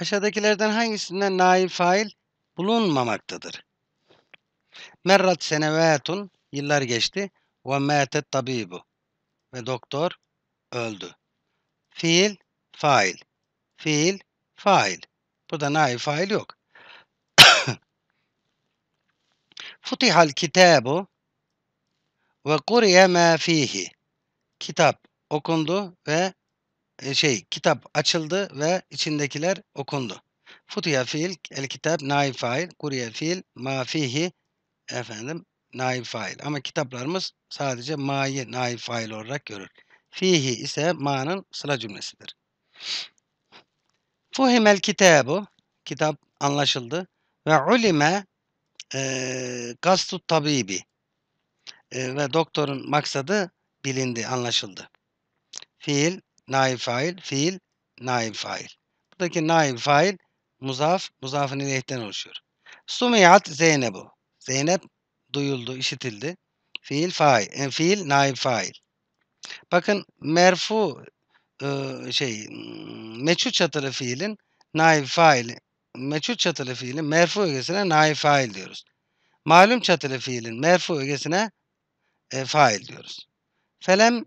Aşağıdakilerden hangisinde naib fail bulunmamaktadır? Merrat senevetun yıllar geçti ve mâtet tabibu ve doktor öldü. Fiil fail. Fiil fail. Burada naib fail yok. Futihal kitabu ve kuriye ma fihi. Kitap okundu ve e, şey kitap açıldı ve içindekiler okundu. Futiha fiil el kitap naif fail, kuriye fiil ma fihi efendim naif fail. Ama kitaplarımız sadece ma'yı naif fail olarak görür. Fihi ise ma'nın sıra cümlesidir. el kitabu kitap anlaşıldı ve ulime e, gastu tabibi e, ve doktorun maksadı bilindi, anlaşıldı. Fiil naib fail, fiil, naib fail. Buradaki naib fail muzaf, muzafın ileyhten oluşuyor. Sumiyat Zeynebu. Zeynep duyuldu, işitildi. Fiil fail, en fiil naib fail. Bakın merfu e, şey hmm, meçhul çatılı fiilin naib fail meçhul çatılı fiilin merfu ögesine naib fail diyoruz. Malum çatılı fiilin merfu ögesine e, fail diyoruz. Felem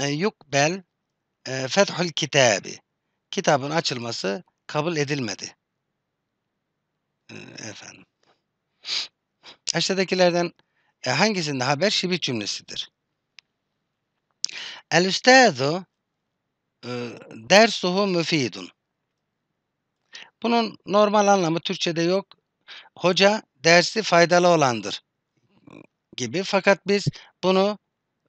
e, yukbel e, fethül Kitabı Kitabın açılması kabul edilmedi. E, efendim. Aşağıdakilerden e, hangisinde haber şibit cümlesidir? El üstazu e, dersuhu müfidun. Bunun normal anlamı Türkçe'de yok. Hoca dersi faydalı olandır gibi. Fakat biz bunu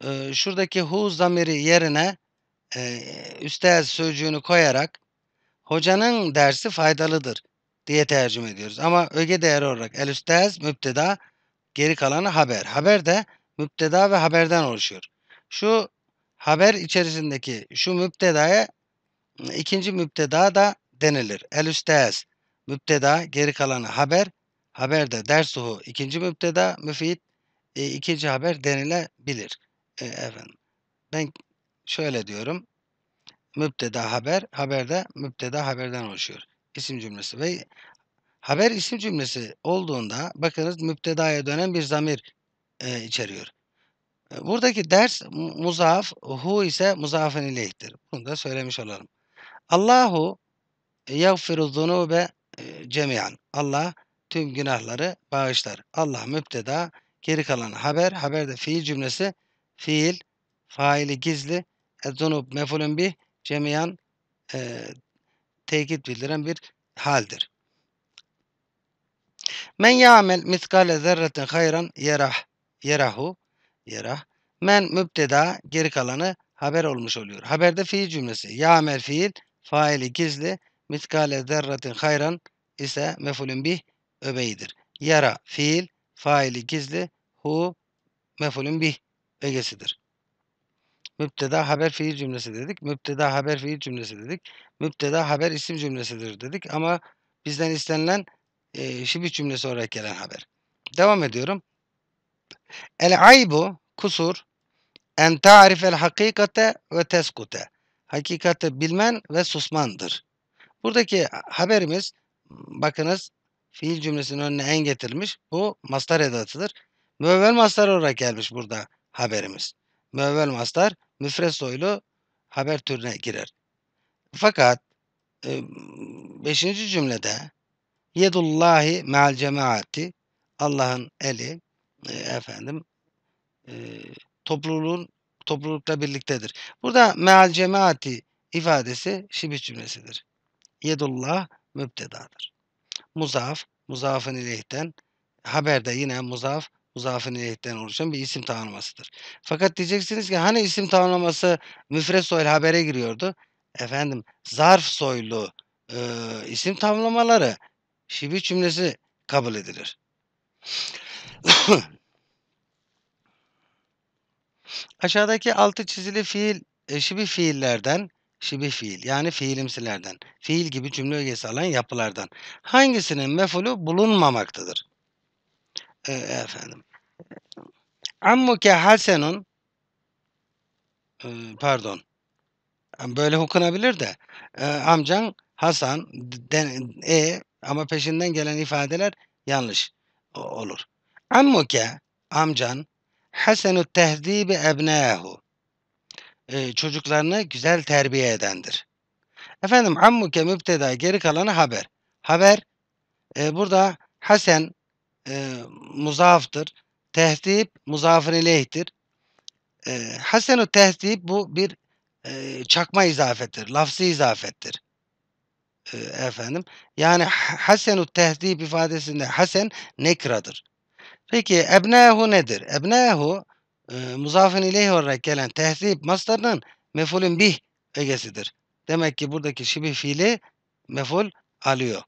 e, şuradaki hu zamiri yerine e, üstel sözcüğünü koyarak hocanın dersi faydalıdır diye tercüme ediyoruz. Ama öge değeri olarak el üstez müpteda geri kalanı haber. Haber de müpteda ve haberden oluşuyor. Şu haber içerisindeki şu müptedaya ikinci müpteda da denilir. El üstez müpteda geri kalanı haber. Haber de dersuhu ikinci müpteda müfit e, ikinci haber denilebilir. E, efendim ben şöyle diyorum müpteda haber, haber de müpteda haberden oluşuyor. İsim cümlesi ve haber isim cümlesi olduğunda bakınız müptedaya dönen bir zamir e, içeriyor. E, buradaki ders muzaaf, hu ise muzaafın ileyhtir. Bunu da söylemiş olalım. Allahu yagfiru zunube e, cemiyan. Allah tüm günahları bağışlar. Allah müpteda, geri kalan haber, haber de fiil cümlesi, fiil, faili gizli, e, zunub mefulun bih, cemiyan e, tekit bildiren bir haldir. Men ya'mel miskale zerreten hayran yerah yerahu yerah. Men mübteda geri kalanı haber olmuş oluyor. Haberde fiil cümlesi. Ya'mel fiil faili gizli. Miskale zerratin hayran ise mefulün bih öbeyidir. Yara fiil faili gizli. Hu mefulün bih ögesidir. Müpteda haber fiil cümlesi dedik. Müpteda haber fiil cümlesi dedik. Müpteda haber isim cümlesidir dedik. Ama bizden istenilen e, şibih cümlesi olarak gelen haber. Devam ediyorum. El aybu kusur en ta'rif el hakikate ve teskute. Hakikati bilmen ve susmandır. Buradaki haberimiz bakınız fiil cümlesinin önüne en getirilmiş. Bu mastar edatıdır. Müevvel mastar olarak gelmiş burada haberimiz müevvel mastar müfret soylu haber türüne girer. Fakat 5. E, cümlede yedullahi me'al cemaati Allah'ın eli e, efendim e, topluluğun toplulukla birliktedir. Burada me'al cemaati ifadesi şibih cümlesidir. Yedullah mübtedadır. Muzaf, muzafın ileyhten haberde yine muzaf muzafın ileyhten oluşan bir isim tanımlasıdır. Fakat diyeceksiniz ki hani isim tanımlaması müfret soylu habere giriyordu? Efendim zarf soylu e, isim tanımlamaları şibi cümlesi kabul edilir. Aşağıdaki altı çizili fiil, e, şibi fiillerden, şibi fiil yani fiilimsilerden, fiil gibi cümle ögesi alan yapılardan hangisinin mefulu bulunmamaktadır? e, efendim. Ammuke hasenun e, pardon. Böyle okunabilir de. E, amcan Hasan den, e ama peşinden gelen ifadeler yanlış olur. Ammuke amcan Hasenu tehdibi ebnahu e, çocuklarını güzel terbiye edendir. Efendim ammuke mübteda geri kalanı haber. Haber e, burada Hasan e, muzaftır. Tehdip muzafın ileyhtir. E, Hasenu tehdip bu bir e, çakma izafettir. Lafzı izafettir. E, efendim. Yani hasenu tehdip ifadesinde hasen nekradır. Peki ebnehu nedir? Ebnehu e, muzafın ileyh olarak gelen tehdip mastarının mefulün bih egesidir. Demek ki buradaki şibih fiili meful alıyor.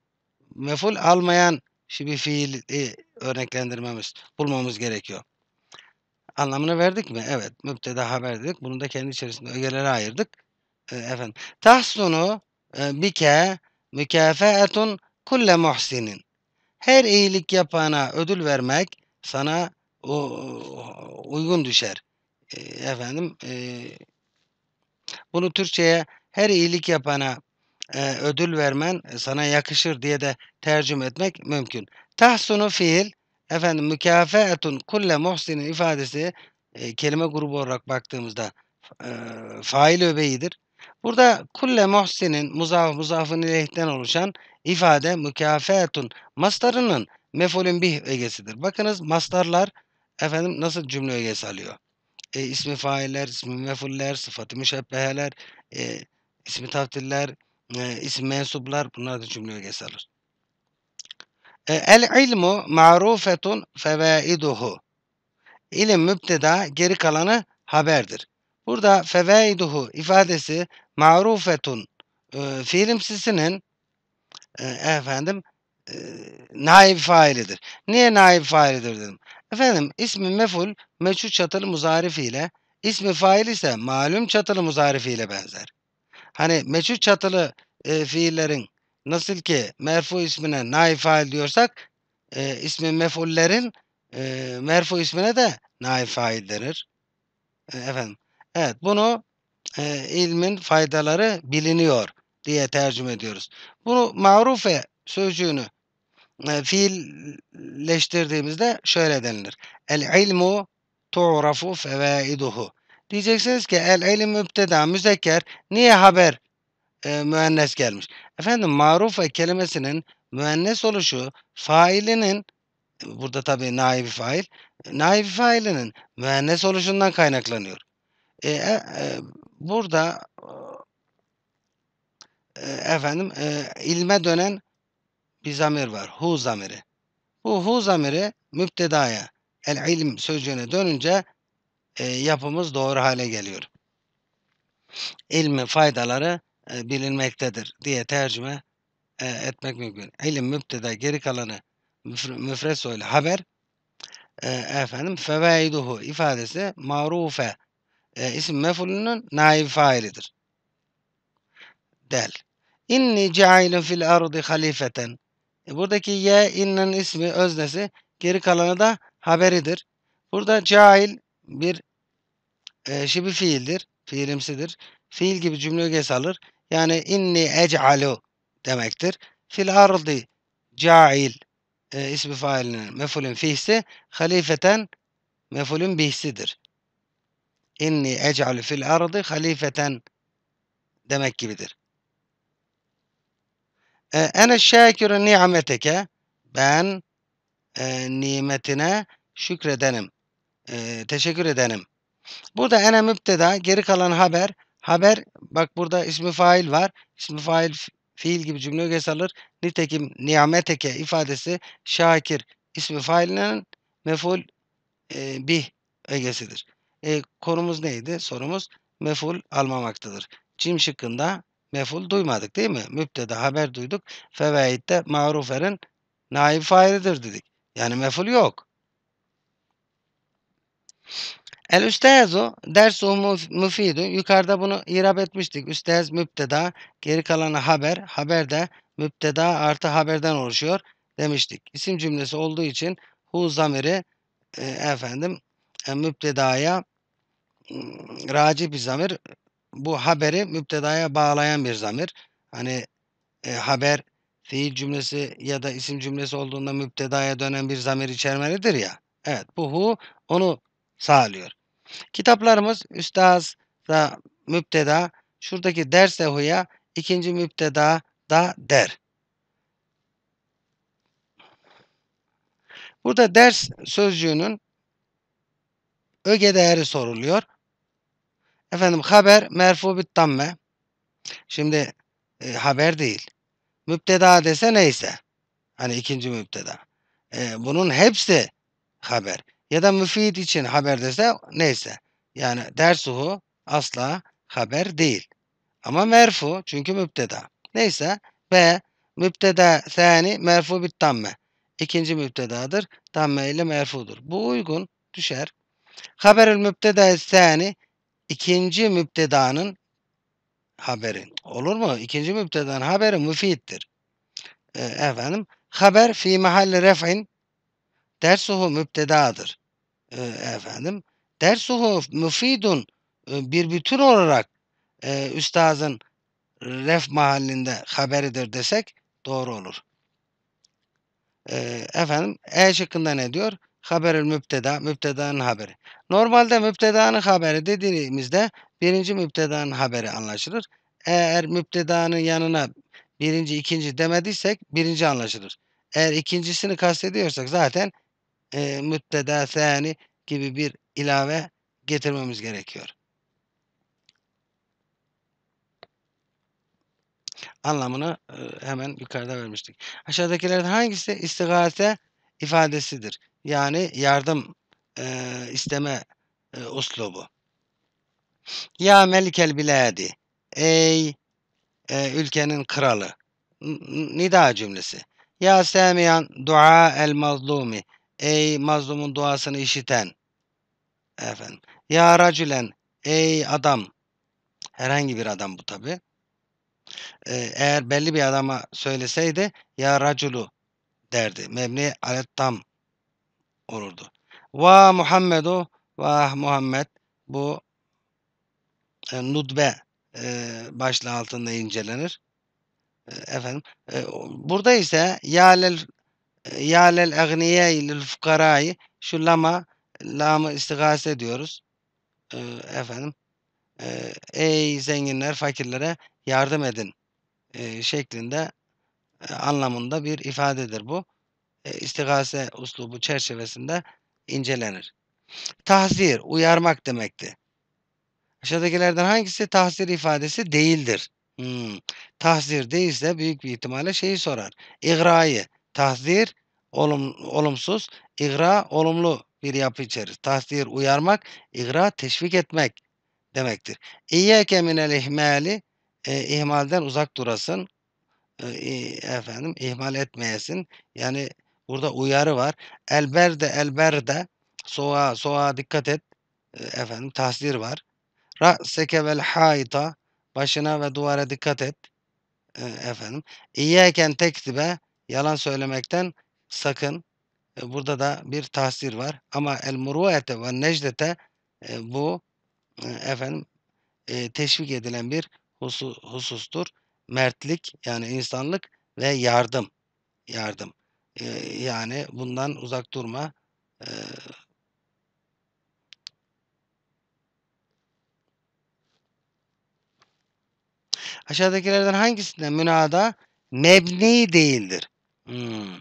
Meful almayan Şimdi fiili e, örneklendirmemiz, bulmamız gerekiyor. Anlamını verdik mi? Evet. Mübteda haber dedik. Bunu da kendi içerisinde ögelere ayırdık. E, efendim. Tahsunu e, bike mükafatun kulle muhsinin. Her iyilik yapana ödül vermek sana o, uygun düşer. E, efendim e, bunu Türkçe'ye her iyilik yapana e, ödül vermen e, sana yakışır diye de tercüme etmek mümkün. Tahsunu fiil efendim mükafeetun kulle muhsinin ifadesi e, kelime grubu olarak baktığımızda e, fail öbeğidir. Burada kulle muhsinin muzaf muzafın ileyhten oluşan ifade mükafeetun mastarının mefolün bih ögesidir. Bakınız mastarlar efendim nasıl cümle ögesi alıyor? E, ismi failler, ismi mefuller, sıfatı müşebbeheler, e, ismi taftiller e, isim mensuplar bunlar da cümleye geçer. E, ee, el ilmu ma'rufetun fevaiduhu. İlim mübteda geri kalanı haberdir. Burada fevaiduhu ifadesi ma'rufetun e, fiilimsisinin e, efendim e, naib failidir. Niye naib failidir dedim. Efendim ismi meful meçhul çatılı muzarif ile ismi fail ise malum çatılı muzarif ile benzer. Hani meçhul çatılı e, fiillerin nasıl ki merfu ismine naif fail diyorsak e, ismi mefullerin e, merfu ismine de naif fail denir. E, efendim. Evet bunu e, ilmin faydaları biliniyor diye tercüme ediyoruz. Bunu marufe sözcüğünü e, fiilleştirdiğimizde şöyle denilir. El ilmu tu'rafu fevaiduhu. Diyeceksiniz ki el ilim müpteda müzekker niye haber e, müennes gelmiş? Efendim marufe kelimesinin müennes oluşu failinin burada tabi naibi fail naibi failinin müennes oluşundan kaynaklanıyor. E, e, e, burada e, efendim e, ilme dönen bir zamir var. Hu zamiri. Bu hu zamiri müptedaya el ilim sözcüğüne dönünce e, yapımız doğru hale geliyor. İlmin faydaları e, bilinmektedir diye tercüme e, etmek mümkün. İlim müpteda geri kalanı müfred söyle haber e, efendim fevaiduhu ifadesi marufe e, isim mefulünün naib failidir. Del. İnni ceailun fil ardi halifeten. E, buradaki ye innin ismi öznesi geri kalanı da haberidir. Burada cail bir e, şibi şey, fiildir. Fiilimsidir. Fiil gibi cümle ögesi alır. Yani inni ec'alu demektir. Fil ardi ca'il e, ismi failinin mefulün fihsi halifeten mefulün bihsidir. İnni ec'alu fil ardi halifeten demek gibidir. E, ene şâkürü ni'meteke ben e, nimetine şükredenim. E, teşekkür ederim. Burada ene müpteda geri kalan haber. Haber bak burada ismi fail var. İsmi fail fiil gibi cümle ögesi alır. Nitekim niameteke ifadesi şakir ismi failinin meful e, bih ögesidir. E, konumuz neydi? Sorumuz meful almamaktadır. Cim şıkkında meful duymadık değil mi? Müpteda haber duyduk. Feveyit'te maruferin naib failidir dedik. Yani meful yok. El üstezu dersu müfidü. Yukarıda bunu irab etmiştik. Üstez müpteda. Geri kalanı haber. Haber de müpteda artı haberden oluşuyor demiştik. İsim cümlesi olduğu için hu zamiri e, efendim e, müptedaya e, raci bir zamir. Bu haberi müptedaya bağlayan bir zamir. Hani e, haber fiil cümlesi ya da isim cümlesi olduğunda müptedaya dönen bir zamir içermelidir ya. Evet bu hu onu sağlıyor. Kitaplarımız Üstaz da mübteda şuradaki ders huya ikinci mübteda da der. Burada ders sözcüğünün öge değeri soruluyor. Efendim haber merfu bit tamme. Şimdi e, haber değil. Mübteda dese neyse. Hani ikinci mübteda. E, bunun hepsi haber ya da müfid için haber dese neyse. Yani dersuhu asla haber değil. Ama merfu çünkü müpteda. Neyse B müpteda seni merfu bit tamme. İkinci müptedadır. Tamme ile merfudur. Bu uygun düşer. Haberül müpteda sani ikinci müptedanın haberi. Olur mu? İkinci müptedanın haberi müfittir. Ee, efendim haber fi mahalli ref'in dersuhu müptedadır. E, efendim dersuhu müfidun e, bir bütün olarak e, üstazın ref mahallinde haberidir desek doğru olur. E, efendim E şıkkında ne diyor? Haberül müpteda, müptedanın haberi. Normalde müptedanın haberi dediğimizde birinci müptedanın haberi anlaşılır. Eğer müptedanın yanına birinci, ikinci demediysek birinci anlaşılır. Eğer ikincisini kastediyorsak zaten e, mütteda sani gibi bir ilave getirmemiz gerekiyor. Anlamını e, hemen yukarıda vermiştik. Aşağıdakilerden hangisi istigase ifadesidir? Yani yardım e, isteme e, uslubu. Ya melikel biladi. Ey e, ülkenin kralı. Nida cümlesi. Ya semiyan dua el mazlumi. Ey mazlumun duasını işiten. Efendim. Ya racülen. Ey adam. Herhangi bir adam bu tabi. Ee, eğer belli bir adama söyleseydi ya raculu derdi. Mebni alet tam olurdu. Va Muhammedu va Muhammed bu e, nudbe e, başlığı altında incelenir. E, efendim e, burada ise yalel ya lel egniyey lil fukarayı şu lama diyoruz. Ee, efendim. E, ey zenginler fakirlere yardım edin e, şeklinde e, anlamında bir ifadedir bu. E, istigase uslubu çerçevesinde incelenir. Tahzir, uyarmak demekti. Aşağıdakilerden hangisi tahzir ifadesi değildir? Hmm. Tahzir değilse büyük bir ihtimalle şeyi sorar. İgrayı, Tahzir olum, olumsuz, igra olumlu bir yapı içerir. Tahzir uyarmak, igra teşvik etmek demektir. İyyeke minel ihmali e, ihmalden uzak durasın. E, efendim ihmal etmeyesin. Yani burada uyarı var. Elberde elberde soğa soğa dikkat et. E, efendim tahzir var. Ra'seke vel hayta başına ve duvara dikkat et. E, efendim. İyyeken tektibe yalan söylemekten sakın. E, burada da bir tahsir var. Ama el murvayete ve necdete e, bu e, efendim teşvik edilen bir husus, husustur. Mertlik yani insanlık ve yardım. Yardım. Yani bundan uzak durma. Aşağıdakilerden hangisinden münada mebni değildir? Hmm.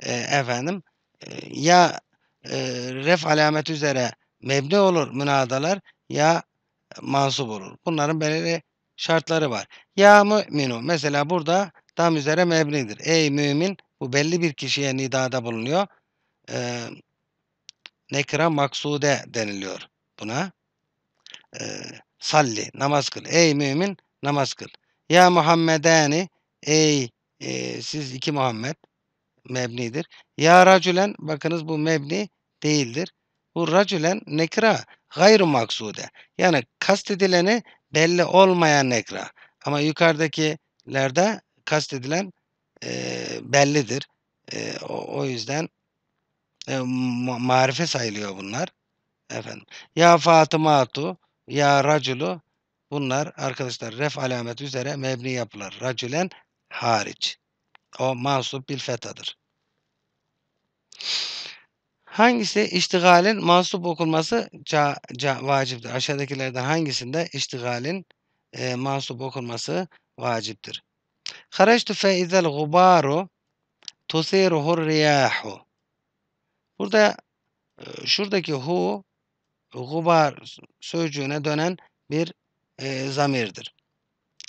E, efendim e, ya e, ref alamet üzere mebni olur münadalar ya mansub olur. Bunların belirli şartları var. Ya müminu mesela burada tam üzere mebnidir. Ey mümin bu belli bir kişiye nidada bulunuyor. E, nekra maksude deniliyor buna. E, salli namaz kıl. Ey mümin namaz kıl. Ya Muhammedani ey e, siz iki Muhammed mebnidir. Ya racülen bakınız bu mebni değildir. Bu racülen nekra gayru maksude. Yani kastedileni belli olmayan nekra. Ama yukarıdakilerde kastedilen e, bellidir. E, o, o yüzden e, marife sayılıyor bunlar. Efendim. Ya Fatımatu, ya Raculu bunlar arkadaşlar ref alamet üzere mebni yapılar. Racülen hariç. O mansup bil fetadır. Hangisi iştigalin mansup okunması ca, ca, vaciptir? Aşağıdakilerden hangisinde iştigalin e, mansup okunması vaciptir? Haraçtu fe izel gubaru tusiruhur riyahu. Burada e, şuradaki hu gubar sözcüğüne dönen bir e, zamirdir.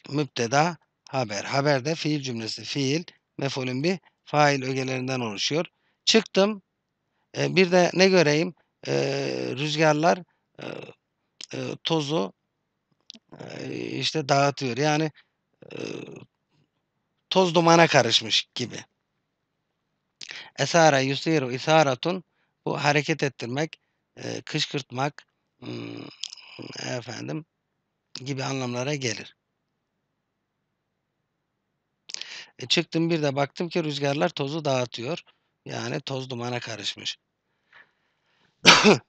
Müpteda haber. Haber de fiil cümlesi. Fiil mefulün bir fail ögelerinden oluşuyor. Çıktım. E, bir de ne göreyim? E, rüzgarlar e, e tozu e, işte dağıtıyor. Yani e, toz dumana karışmış gibi. Esara yusiru isaratun bu hareket ettirmek, e, kışkırtmak, hmm, efendim gibi anlamlara gelir. E çıktım bir de baktım ki rüzgarlar tozu dağıtıyor. Yani toz dumana karışmış.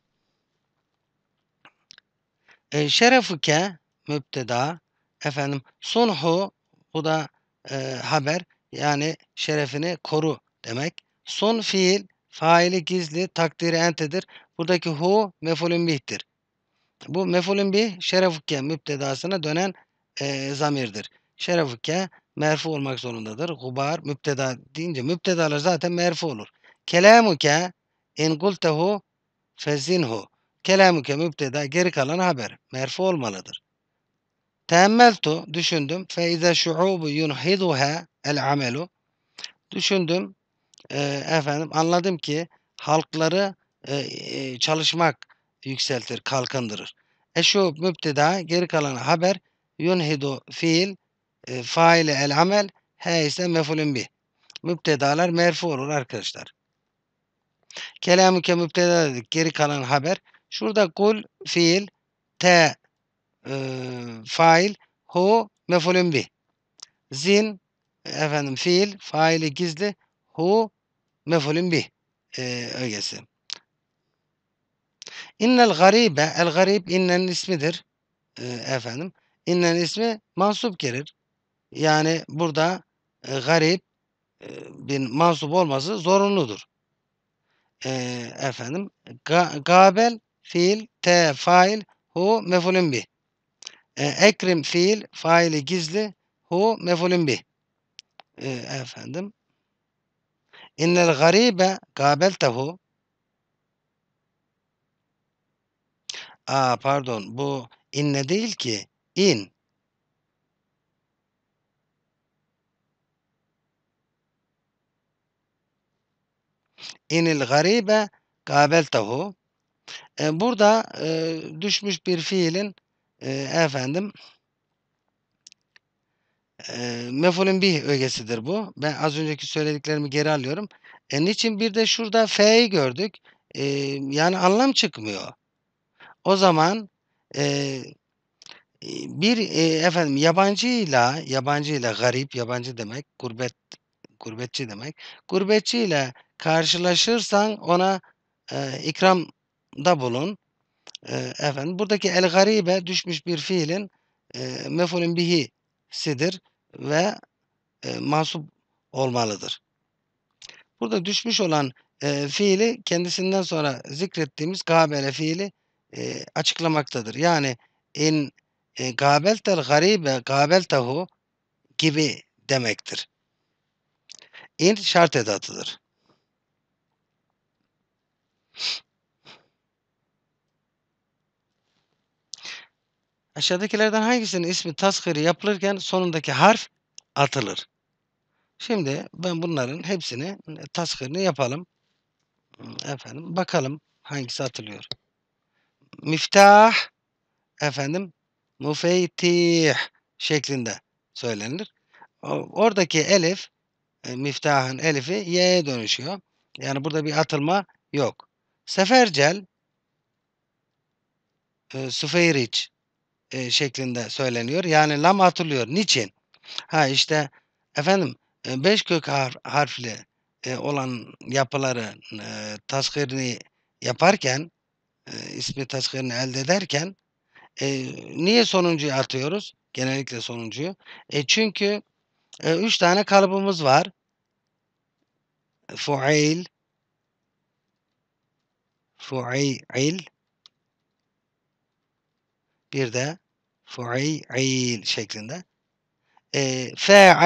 e, şerefuke müpteda efendim sunhu bu da e, haber yani şerefini koru demek. Sun fiil faili gizli takdiri entedir. Buradaki hu mefulün bih'tir. Bu mefulün bih şerefuke müptedasına dönen e, zamirdir. Şerefuke merfu olmak zorundadır. Gubar müpteda deyince müptedalar zaten merfu olur. Kelamuke in gultehu fezinhu. Kelamuke müpteda geri kalan haber. Merfu olmalıdır. Teemmeltu düşündüm. Fe ize şu'ubu yunhiduha el amelu. Düşündüm. E, efendim anladım ki halkları e, e, çalışmak yükseltir, kalkındırır. Eşu müpteda geri kalan haber yunhidu fiil e, faile el amel. He ise mefulün bi. Müptedalar merfu olur arkadaşlar. Kelamuke müpteda dedik. Geri kalan haber. Şurada kul fiil te e, fail hu mefulün bi. Zin efendim fiil faili gizli hu mefulün bi e, ögesi. İnnel garibe el garib innen ismidir. E, efendim. İnnen ismi mansup gelir. Yani burada e, garip e, bir mansup olması zorunludur. E, efendim ga, gabel fiil te fail hu mefulün bi. E, ekrim fiil faili gizli hu mefulün bi. E, efendim innel garibe gabeltehu Aa pardon bu inne değil ki in. İnil garibe kabeltehu. E, burada e, düşmüş bir fiilin e, efendim e, mefulün bih ögesidir bu. Ben az önceki söylediklerimi geri alıyorum. E, niçin bir de şurada F'yi gördük. E, yani anlam çıkmıyor. O zaman e, bir e, efendim yabancıyla yabancıyla garip yabancı demek gurbet gurbetçi demek. Gurbetçiyle karşılaşırsan ona e, ikramda bulun. E, efendim buradaki el garibe düşmüş bir fiilin e, mefulün bihisidir ve e, mansup olmalıdır. Burada düşmüş olan e, fiili kendisinden sonra zikrettiğimiz gabele fiili e, açıklamaktadır. Yani in e, gabeltel garibe gabeltehu gibi demektir. İn şart edatıdır. Aşağıdakilerden hangisinin ismi tasgiri yapılırken sonundaki harf atılır? Şimdi ben bunların hepsini tasgirini yapalım. Efendim bakalım hangisi atılıyor. Miftah efendim mufeytih şeklinde söylenir. Oradaki elif e, miftahın elifi y'ye dönüşüyor. Yani burada bir atılma yok. Sefercel e, Süfeyriç e, şeklinde söyleniyor. Yani lam atılıyor. Niçin? Ha işte efendim e, beş kök harf, harfli e, olan yapıları e, tasgirini yaparken e, ismi tasgirini elde ederken e, niye sonuncuyu atıyoruz? Genellikle sonuncuyu. E, çünkü e, üç tane kalıbımız var. Fuil, fu'il bir de fu'il şeklinde. E, fe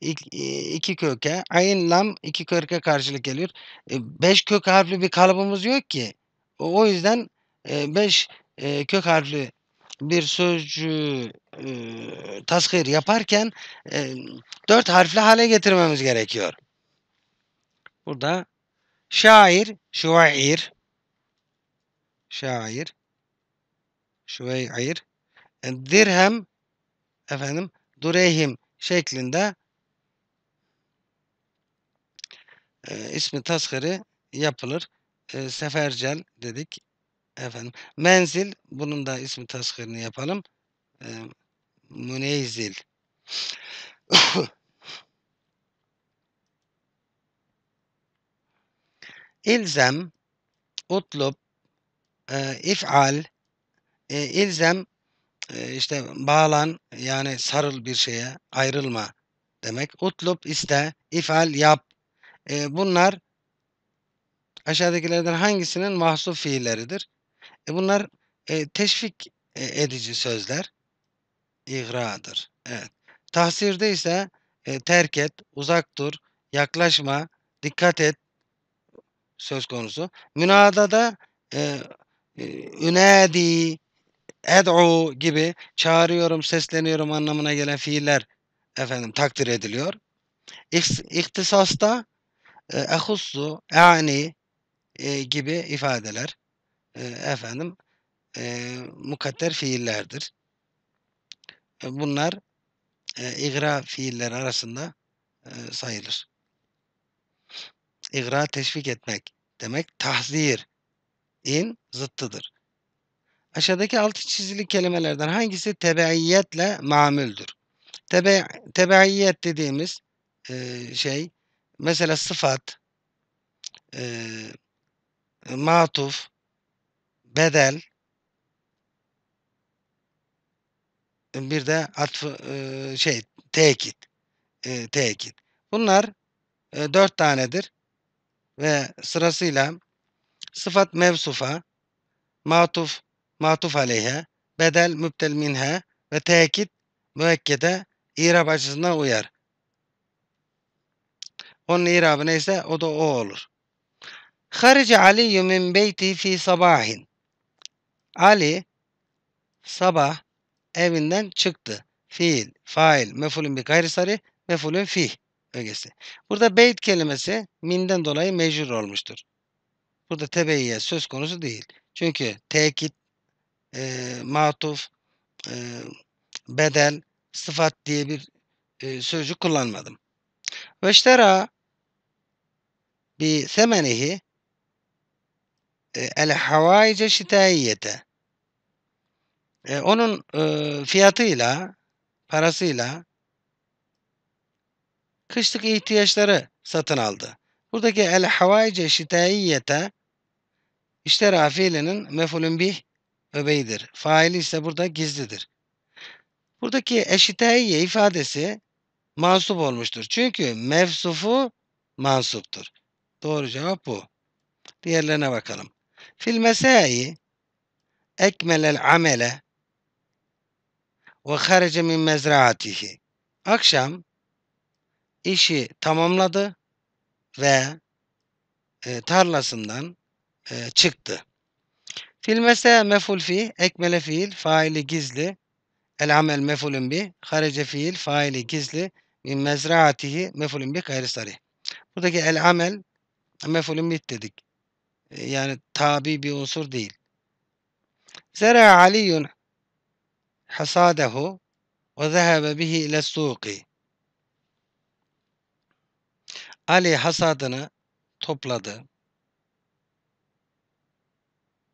iki köke. Ayn lam iki köke karşılık geliyor. E, beş kök harfli bir kalıbımız yok ki. O, o yüzden e, beş e, kök harfli bir sözcüğü e, tasgir yaparken e, dört harfli hale getirmemiz gerekiyor. Burada şair, şuair şair, şüveyir, e, dirhem, efendim, durehim şeklinde e, ismi tasgiri yapılır. E, sefercel dedik. Efendim, menzil, bunun da ismi tasgirini yapalım. E, müneyzil. İlzem, utlub, e, if'al, e, ilzem e, işte bağlan yani sarıl bir şeye ayrılma demek. Utlup iste, if'al yap. E, bunlar aşağıdakilerden hangisinin mahsup fiilleridir? E, bunlar e, teşvik edici sözler iğradır. Evet. Tahsirde ise e, terk et, uzak dur, yaklaşma, dikkat et söz konusu. Münadada e, ünedi, ee, ed'u gibi çağırıyorum, sesleniyorum anlamına gelen fiiller efendim takdir ediliyor. İhtisasta e, ehussu, e'ani e, gibi ifadeler e, efendim mukadder fiillerdir. Bunlar igra fiilleri arasında sayılır. İgra teşvik etmek demek, tahzir in zıttıdır. Aşağıdaki altı çizili kelimelerden hangisi tebaiyetle mamüldür? Tebe, tebaiyet dediğimiz e, şey mesela sıfat, e, matuf, bedel, bir de atfı, e, şey tekit, e, tekit. Bunlar e, dört tanedir ve sırasıyla sıfat mevsufa, matuf, matuf aleyhe, bedel müptel minhe ve tekit müekkede irab açısından uyar. Onun irabı neyse o da o olur. Harici Aliyyü min beyti fi sabahin. Ali sabah evinden çıktı. Fiil, fail, mefulün bir gayri sarı, mefulün fih ögesi. Burada beyt kelimesi minden dolayı mecbur olmuştur. Burada tebeyye söz konusu değil. Çünkü tekit, e, matuf, e, bedel, sıfat diye bir e, sözcük kullanmadım. Veştera bi semenihi el havaice şitayiyete e, onun e, fiyatıyla parasıyla kışlık ihtiyaçları satın aldı. Buradaki el havaice şitaiyete iştera fiilinin mefulün bih öbeydir. Faili ise burada gizlidir. Buradaki eşitaiye ifadesi mansup olmuştur. Çünkü mevsufu mansuptur. Doğru cevap bu. Diğerlerine bakalım. Fil mesai ekmelel amele ve harece min mezraatihi. Akşam işi tamamladı ve e, tarlasından e, çıktı. Fil meful fi, ekmele fiil, faili gizli. El amel mefulun bi, harece fiil, faili gizli. Min mezraatihi mefulun bi gayri sarih. Buradaki el amel mefulun bi dedik. E, yani tabi bir unsur değil. Zera aliyun hasadehu ve zehebe bihi ile suqi. Ali hasadını topladı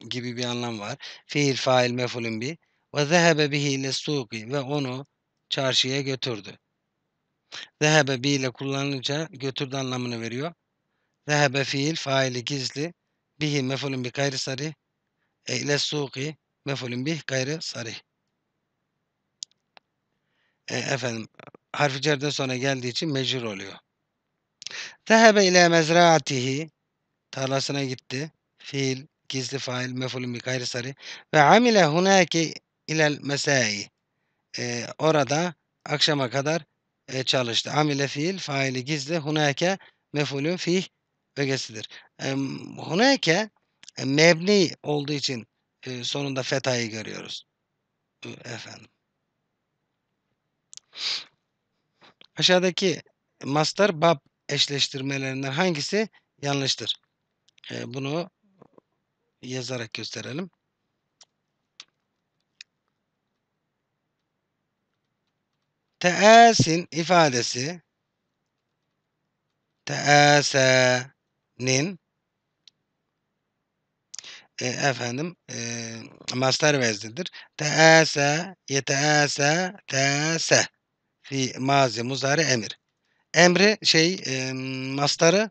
gibi bir anlam var. Fiil, fail, mefulün bi. Ve zehebe bihi ile suki ve onu çarşıya götürdü. Zehebe bi ile kullanınca götürdü anlamını veriyor. Zehebe fiil, faili gizli. Bihi mefulün bi gayri sarı E ile suki mefulün bi gayri sarı. E, efendim harfi cerden sonra geldiği için mecbur oluyor. Tehebe ile mezraatihi tarlasına gitti. Fiil, gizli fail, mefulun bir gayri sarı. Ve amile hunaki ilel mesai. E, orada akşama kadar e, çalıştı. Amile fiil, faili gizli, hunake mefulün fih ögesidir. E, hunake e, mebni olduğu için e, sonunda fetayı görüyoruz. E, efendim. Aşağıdaki mastar bab eşleştirmelerinden hangisi yanlıştır? E, bunu yazarak gösterelim. Te'asin ifadesi te'asenin e, efendim e, master veznidir. Te'ase yete'ase te'ase fi mazi muzari emir emri şey e, mastarı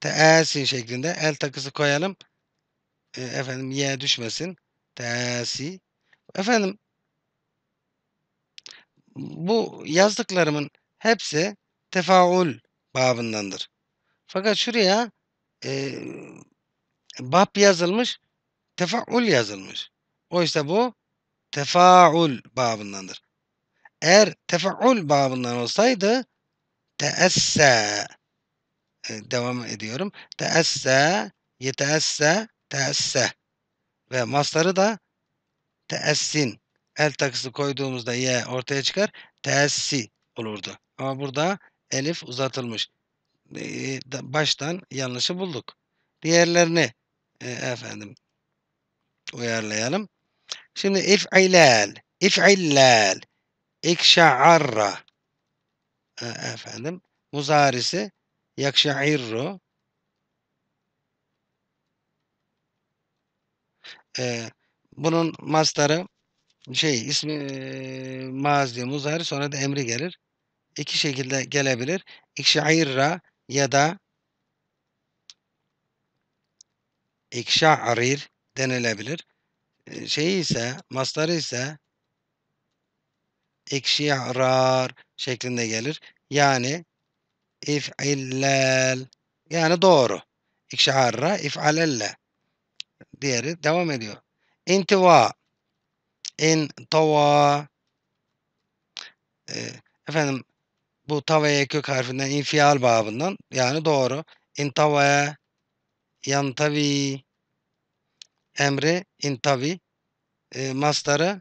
teasin şeklinde el takısı koyalım. E, efendim ye düşmesin. Teasi. Efendim bu yazdıklarımın hepsi tefaul babındandır. Fakat şuraya e, bab yazılmış, tefaul yazılmış. Oysa bu tefaul babındandır. Eğer tefaul babından olsaydı teesse e, devam ediyorum. Teesse yeteesse teesse ve masları da teessin el takısı koyduğumuzda ye ortaya çıkar. Teessi olurdu. Ama burada elif uzatılmış. E, baştan yanlışı bulduk. Diğerlerini e, efendim uyarlayalım. Şimdi if'ilal, if'illal, ikşa'arra, e, efendim muzarisi yakşairru e, bunun mastarı şey ismi e, mazi muzari sonra da emri gelir. iki şekilde gelebilir. İkşairra ya da ikşarir denilebilir. E, şeyi ise mastarı ise ekşiye arar şeklinde gelir. Yani if if'illel yani doğru. İkşi arra if'alelle. Diğeri devam ediyor. İntiva intava e, efendim bu tavaya kök harfinden infial babından yani doğru. İntava yantavi emri intavi e, mastarı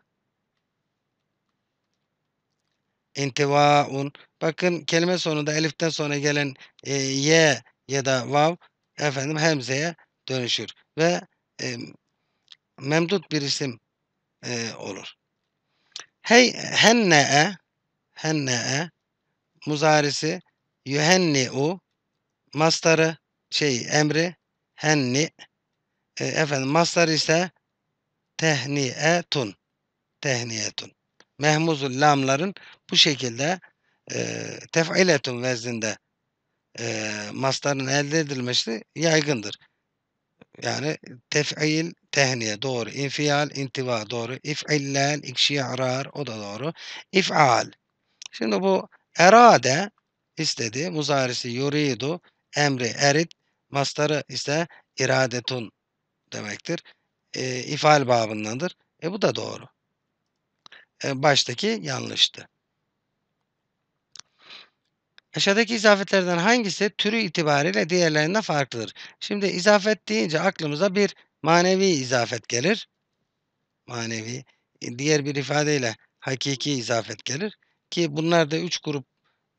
Entiva'un Bakın kelime sonunda eliften sonra gelen e, ye ya da vav efendim hemzeye dönüşür ve e, memdut bir isim e, olur. Hey henne'e henne'e muzarisi yuhenni'u mastarı şey emri henni e, efendim Mastarı ise tehni'etun tehni'etun mehmuzul lamların bu şekilde e, tef'iletun vezninde e, masların elde edilmesi yaygındır. Yani tef'il, tehniye doğru, infial, intiva doğru, ikşi arar, o da doğru, if'al. Şimdi bu erade istedi, muzarisi yuridu, emri erit, mastarı ise iradetun demektir. E, ifal babındandır. E bu da doğru. E, baştaki yanlıştı. Aşağıdaki izafetlerden hangisi türü itibariyle diğerlerinden farklıdır? Şimdi izafet deyince aklımıza bir manevi izafet gelir. Manevi. E, diğer bir ifadeyle hakiki izafet gelir. Ki bunlar da üç grup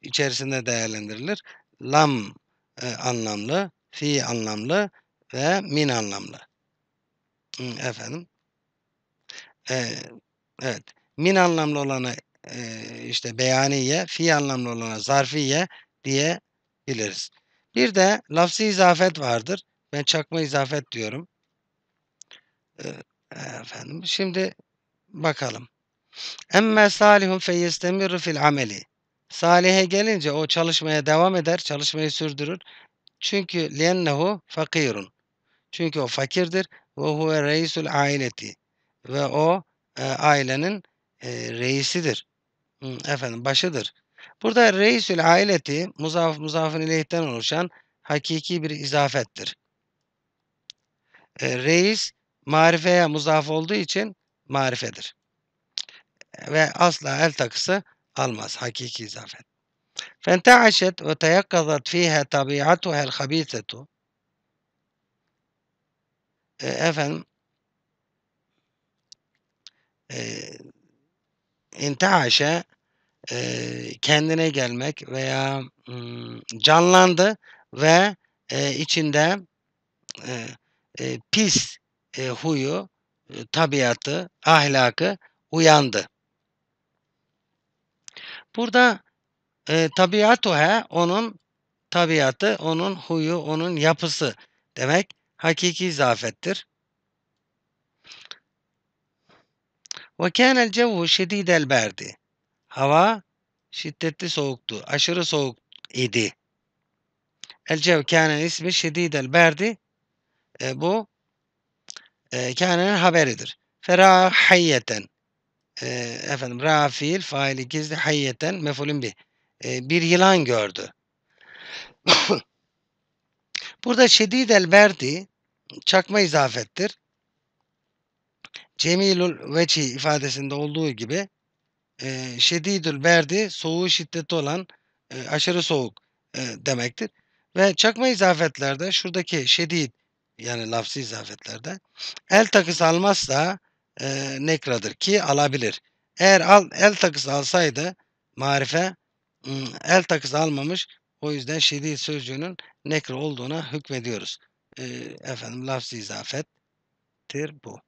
içerisinde değerlendirilir. Lam e, anlamlı, fi anlamlı ve min anlamlı. Efendim. E, evet min anlamlı olanı e, işte beyaniye, fi anlamlı olanı zarfiye diyebiliriz. Bir de lafzi izafet vardır. Ben çakma izafet diyorum. E, efendim şimdi bakalım. Emme salihun feyestemirru fil ameli. Salih'e gelince o çalışmaya devam eder, çalışmayı sürdürür. Çünkü liennehu fakirun. Çünkü o fakirdir. Ve huve reisul aileti. Ve o e, ailenin e, reisidir. Efendim başıdır. Burada reisül aileti muzaf muzafın ileyhten oluşan hakiki bir izafettir. E, reis marifeye muzaf olduğu için marifedir. Ve asla el takısı almaz. Hakiki izafet. فَانْتَعَشَتْ وَتَيَقَّظَتْ ف۪يهَا طَبِيعَتُهَا الْخَب۪يثَةُ Efendim e, intihaşe e, kendine gelmek veya m, canlandı ve e, içinde e, e, pis e, huyu, e, tabiatı, ahlakı uyandı. Burada e, tabiatuhe onun tabiatı, onun huyu, onun yapısı demek hakiki izafettir. وَكَانَ الْجَوُّ شَد۪يدَ الْبَرْدِ Hava şiddetli soğuktu. Aşırı soğuk idi. El-cev kâne ismi şedidel berdi. E, bu e, kânenin haberidir. Ferah hayyeten. E, efendim rafil faili gizli hayyeten mefulün bir. E, bir yılan gördü. Burada şedidel berdi çakma izafettir. Cemilül Veci ifadesinde olduğu gibi e, şedidül berdi soğuğu şiddeti olan e, aşırı soğuk e, demektir. Ve çakma izafetlerde şuradaki şedid yani lafzı izafetlerde el takısı almazsa e, nekradır ki alabilir. Eğer al, el takısı alsaydı marife el takısı almamış o yüzden şedid sözcüğünün nekra olduğuna hükmediyoruz. E, efendim lafzı izafettir bu.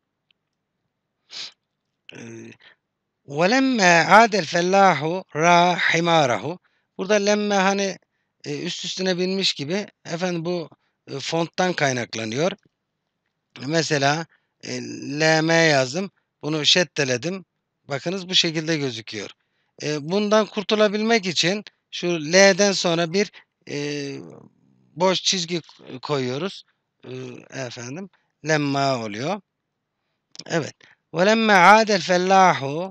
وَلَمَّا عَادَ الْفَلَّاحُ ra himarahu. Burada lemme hani e, üst üstüne binmiş gibi efendim bu e, fonttan kaynaklanıyor. Mesela e, LM yazdım. Bunu şeddeledim. Bakınız bu şekilde gözüküyor. Bundan kurtulabilmek için şu L'den sonra bir boş çizgi koyuyoruz. Efendim lemma oluyor. Evet. وَلَمَّا عَادَ الْفَلَّاحُ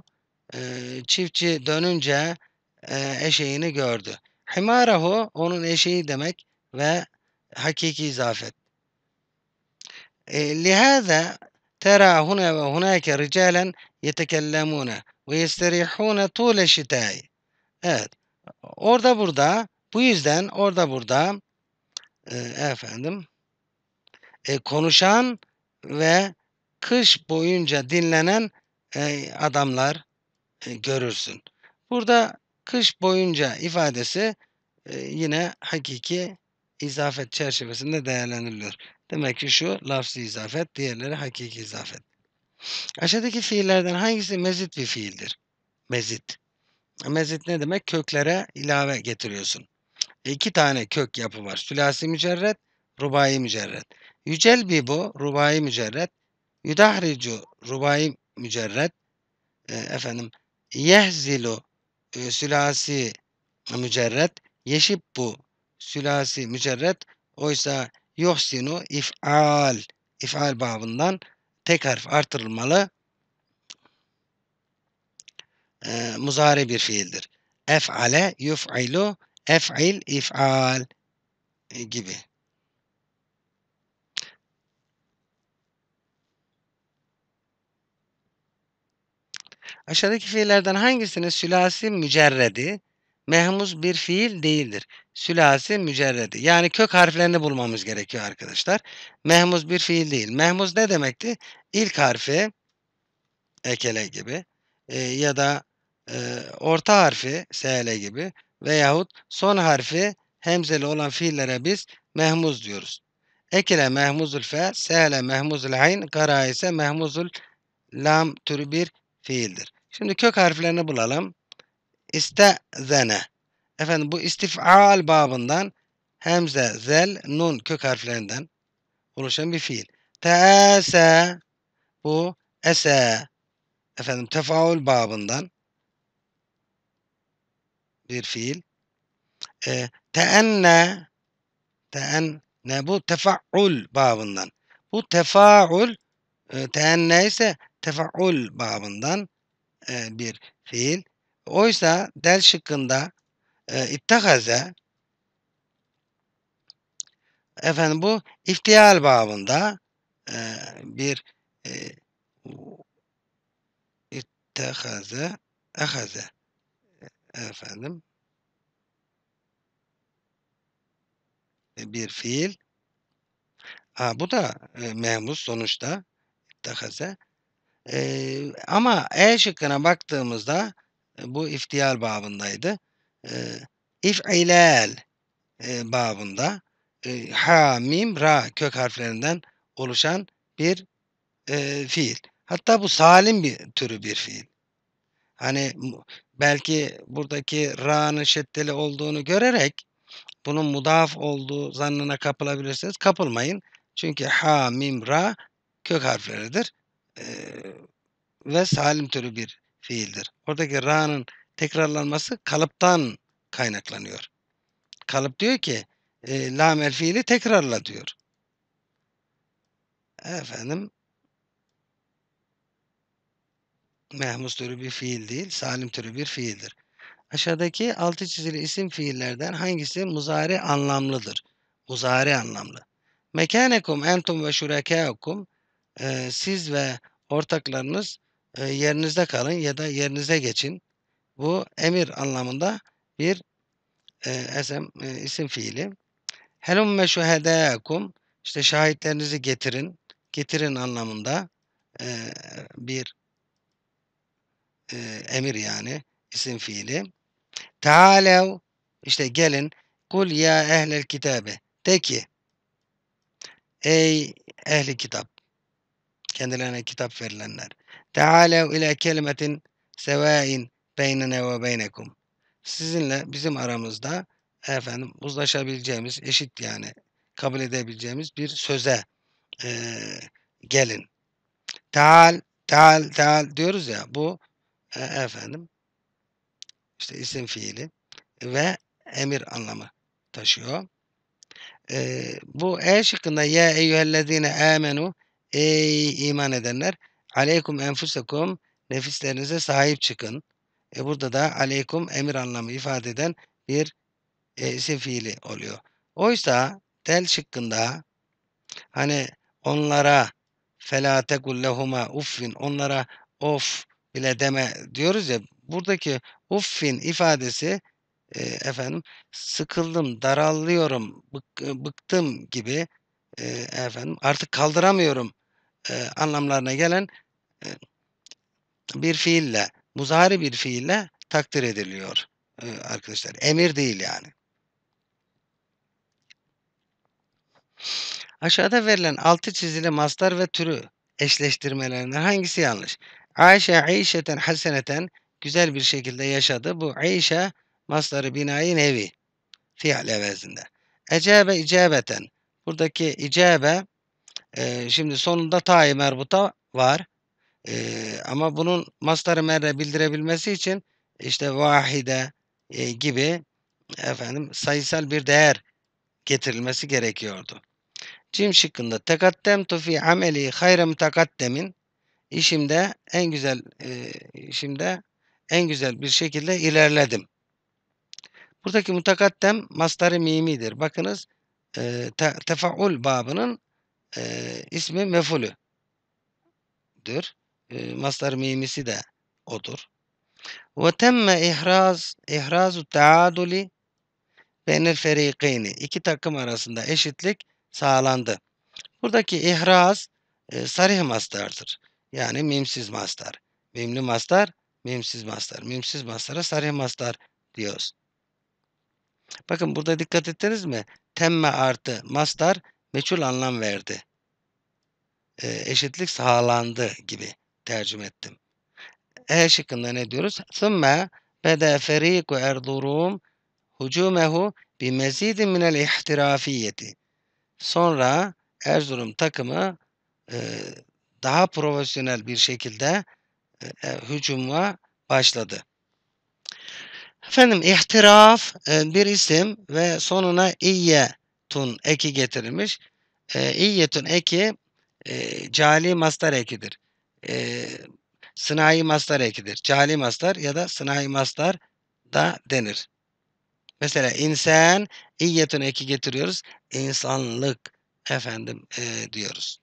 Çiftçi dönünce e, eşeğini gördü. Himarahu onun eşeği demek ve hakiki izafet. لهذا ترى هنا وهناك رجالا يتكلمون ويستريحون طول الشتاء. Evet. Orada burada bu yüzden orada burada e, efendim e, konuşan ve kış boyunca dinlenen e, adamlar e, görürsün. Burada kış boyunca ifadesi e, yine hakiki izafet çerçevesinde değerlendiriliyor. Demek ki şu lafzı izafet, diğerleri hakiki izafet. Aşağıdaki fiillerden hangisi mezit bir fiildir? Mezit. Mezit ne demek? Köklere ilave getiriyorsun. E iki tane kök yapı var. Sülasi mücerret, rubai mücerret. Yücel bir bu, rubai mücerret. Yudahricu rubai mücerred e, efendim yehzilu e, sülasi yeşip bu sülasi mücerred oysa yohsinu if'al if'al babından tek harf artırılmalı e, muzari bir fiildir. Ef'ale yuf'ilu ef'il if'al gibi. Aşağıdaki fiillerden hangisinin sülasi mücerredi mehmuz bir fiil değildir? Sülasi mücerredi. Yani kök harflerini bulmamız gerekiyor arkadaşlar. Mehmuz bir fiil değil. Mehmuz ne demekti? İlk harfi ekele gibi e, ya da e, orta harfi sele gibi veyahut son harfi hemzeli olan fiillere biz mehmuz diyoruz. Ekele mehmuzul fe, sele mehmuzul ayn, kara ise mehmuzul lam türü bir fiildir. Şimdi kök harflerini bulalım. İstezene. Efendim bu istifal babından hemze, zel, nun kök harflerinden oluşan bir fiil. Teese bu ese efendim tefaul babından bir fiil. E, teenne teenne bu tefaul babından. Bu tefaul e, teenne ise tefaul babından e, bir fiil. Oysa del şıkkında e, ittakaze efendim bu iftial babında e, bir e, ittekaze ehaze efendim bir fiil. Ha, bu da e, memuz sonuçta ittekaze Eee, ama E şıkkına baktığımızda, e, bu iftial babındaydı. Eee, "İf'ilâl" eee, babında, eee, ha, mim, ra kök harflerinden oluşan bir, eee, fiil. Hatta bu salim bir türü bir fiil. Hani, belki buradaki ra'nın şeddeli olduğunu görerek bunun mudaf olduğu zannına kapılabilirsiniz. Kapılmayın. Çünkü ha, mim, ra kök harfleridir e, ve salim türü bir fiildir. Oradaki ra'nın tekrarlanması kalıptan kaynaklanıyor. Kalıp diyor ki e, lamel fiili tekrarla diyor. Efendim mehmus türü bir fiil değil, salim türü bir fiildir. Aşağıdaki altı çizili isim fiillerden hangisi muzari anlamlıdır? Muzari anlamlı. Mekanekum entum ve şurekâkum e, siz ve ortaklarınız e, yerinizde kalın ya da yerinize geçin. Bu emir anlamında bir e, esem, e, isim fiili. Helumme şuhedekum işte şahitlerinizi getirin. Getirin anlamında e, bir e, emir yani isim fiili. Tealev işte gelin. Kul ya ehlel kitabe. De ki ey ehli kitap kendilerine kitap verilenler. Teâlev ile kelimetin sevain beynene ve beynekum. Sizinle bizim aramızda efendim uzlaşabileceğimiz, eşit yani kabul edebileceğimiz bir söze e, gelin. Teal, teal, teal diyoruz ya bu e, efendim işte isim fiili ve emir anlamı taşıyor. E, bu E şıkkında ya eyyühellezine amenu Ey iman edenler! Aleykum enfusekum nefislerinize sahip çıkın. E burada da aleykum emir anlamı ifade eden bir e, isim fiili oluyor. Oysa tel şıkkında hani onlara fela tekullehuma uffin onlara of bile deme diyoruz ya buradaki uffin ifadesi e, efendim sıkıldım, daralıyorum, bık, e, bıktım gibi e, efendim artık kaldıramıyorum e, anlamlarına gelen e, bir fiille, muzari bir fiille takdir ediliyor e, arkadaşlar. Emir değil yani. Aşağıda verilen altı çizili mastar ve türü eşleştirmelerinden hangisi yanlış? Ayşe Ayşeten Haseneten güzel bir şekilde yaşadı. Bu Ayşe masları binayı nevi fiil evezinde. Ecebe icabeten. Buradaki icabe e, şimdi sonunda ta merbuta var. E, ama bunun mastar merre bildirebilmesi için işte vahide e, gibi efendim sayısal bir değer getirilmesi gerekiyordu. Cim şıkkında tekaddemtu tufi ameli hayrem takaddemin işimde en güzel e, işimde en güzel bir şekilde ilerledim. Buradaki mutakaddem mastari mimidir. Bakınız e, tefaul babının e, ismi mefulüdür. E, mastar mimisi de odur. Ve temme ihraz ihrazu taaduli beynel ferikeyni. İki takım arasında eşitlik sağlandı. Buradaki ihraz e, sarih mastardır. Yani mimsiz mastar. Mimli mastar, mimsiz mastar. Mimsiz mastara sarih mastar diyoruz. Bakın burada dikkat ettiniz mi? Temme artı mastar meçhul anlam verdi. E, eşitlik sağlandı gibi tercüme ettim. E şıkkında ne diyoruz? ثُمَّ بَدَى فَر۪يكُ اَرْضُرُومْ هُجُومَهُ بِمَز۪يدٍ minel الْاِحْتِرَافِيَّةِ Sonra Erzurum takımı e, daha profesyonel bir şekilde e, hücuma başladı. Efendim ihtiraf e, bir isim ve sonuna iye tun eki getirilmiş. E, İyyetun eki e, cali mastar ekidir. E, sınai mastar ekidir. Cali mastar ya da sınai mastar da denir. Mesela insan iyyetun eki getiriyoruz. İnsanlık efendim e, diyoruz.